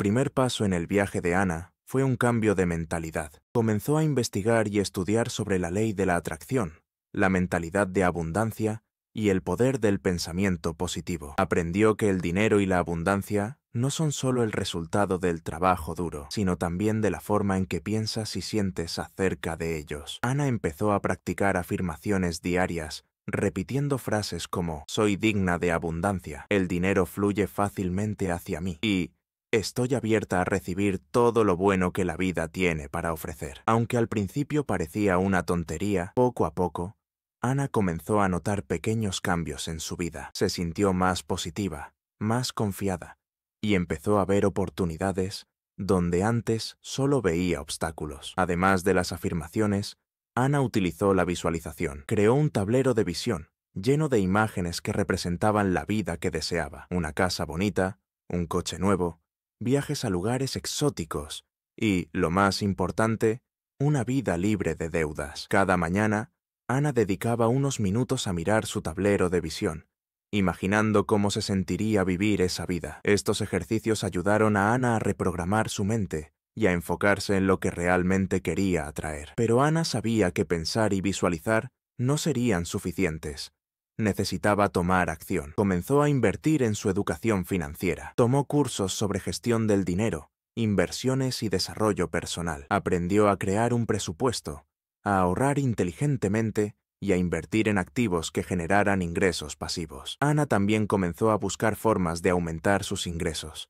primer paso en el viaje de Ana fue un cambio de mentalidad. Comenzó a investigar y estudiar sobre la ley de la atracción, la mentalidad de abundancia y el poder del pensamiento positivo. Aprendió que el dinero y la abundancia no son solo el resultado del trabajo duro, sino también de la forma en que piensas y sientes acerca de ellos. Ana empezó a practicar afirmaciones diarias, repitiendo frases como soy digna de abundancia, el dinero fluye fácilmente hacia mí y Estoy abierta a recibir todo lo bueno que la vida tiene para ofrecer. Aunque al principio parecía una tontería, poco a poco, Ana comenzó a notar pequeños cambios en su vida. Se sintió más positiva, más confiada, y empezó a ver oportunidades donde antes solo veía obstáculos. Además de las afirmaciones, Ana utilizó la visualización. Creó un tablero de visión lleno de imágenes que representaban la vida que deseaba. Una casa bonita, un coche nuevo, viajes a lugares exóticos y, lo más importante, una vida libre de deudas. Cada mañana, Ana dedicaba unos minutos a mirar su tablero de visión, imaginando cómo se sentiría vivir esa vida. Estos ejercicios ayudaron a Ana a reprogramar su mente y a enfocarse en lo que realmente quería atraer. Pero Ana sabía que pensar y visualizar no serían suficientes necesitaba tomar acción. Comenzó a invertir en su educación financiera. Tomó cursos sobre gestión del dinero, inversiones y desarrollo personal. Aprendió a crear un presupuesto, a ahorrar inteligentemente y a invertir en activos que generaran ingresos pasivos. Ana también comenzó a buscar formas de aumentar sus ingresos.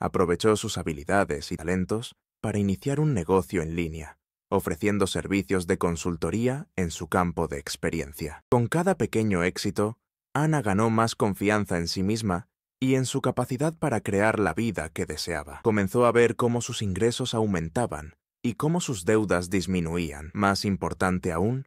Aprovechó sus habilidades y talentos para iniciar un negocio en línea ofreciendo servicios de consultoría en su campo de experiencia. Con cada pequeño éxito, Ana ganó más confianza en sí misma y en su capacidad para crear la vida que deseaba. Comenzó a ver cómo sus ingresos aumentaban y cómo sus deudas disminuían. Más importante aún,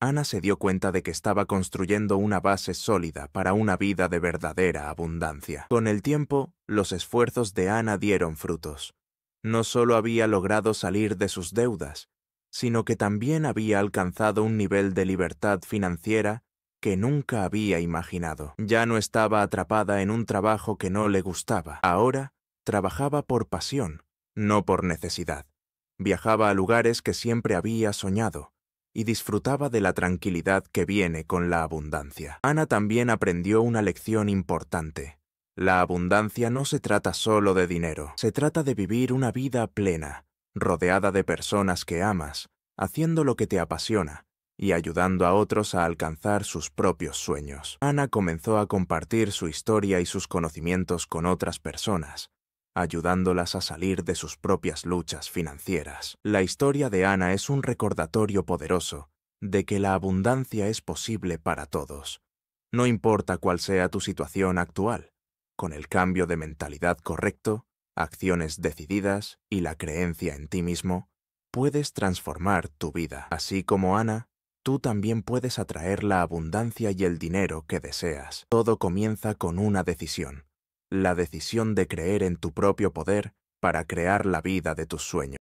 Ana se dio cuenta de que estaba construyendo una base sólida para una vida de verdadera abundancia. Con el tiempo, los esfuerzos de Ana dieron frutos. No solo había logrado salir de sus deudas, sino que también había alcanzado un nivel de libertad financiera que nunca había imaginado. Ya no estaba atrapada en un trabajo que no le gustaba. Ahora trabajaba por pasión, no por necesidad. Viajaba a lugares que siempre había soñado y disfrutaba de la tranquilidad que viene con la abundancia. Ana también aprendió una lección importante. La abundancia no se trata solo de dinero, se trata de vivir una vida plena, rodeada de personas que amas, haciendo lo que te apasiona y ayudando a otros a alcanzar sus propios sueños. Ana comenzó a compartir su historia y sus conocimientos con otras personas, ayudándolas a salir de sus propias luchas financieras. La historia de Ana es un recordatorio poderoso de que la abundancia es posible para todos. No importa cuál sea tu situación actual, con el cambio de mentalidad correcto, acciones decididas y la creencia en ti mismo, puedes transformar tu vida. Así como Ana, tú también puedes atraer la abundancia y el dinero que deseas. Todo comienza con una decisión, la decisión de creer en tu propio poder para crear la vida de tus sueños.